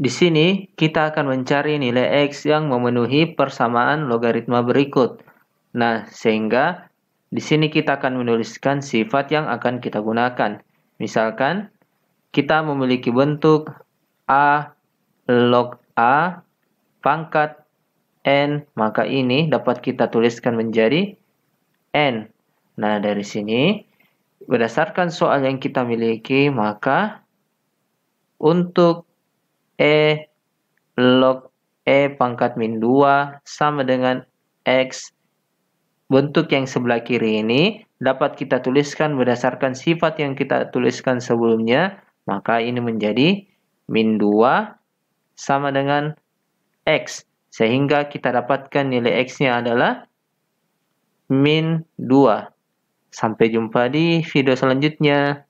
Di sini, kita akan mencari nilai X yang memenuhi persamaan logaritma berikut. Nah, sehingga di sini kita akan menuliskan sifat yang akan kita gunakan. Misalkan, kita memiliki bentuk A log A pangkat N, maka ini dapat kita tuliskan menjadi N. Nah, dari sini, berdasarkan soal yang kita miliki, maka untuk E log E pangkat min 2 sama dengan X. Bentuk yang sebelah kiri ini dapat kita tuliskan berdasarkan sifat yang kita tuliskan sebelumnya. Maka ini menjadi min 2 sama dengan X. Sehingga kita dapatkan nilai X-nya adalah min 2. Sampai jumpa di video selanjutnya.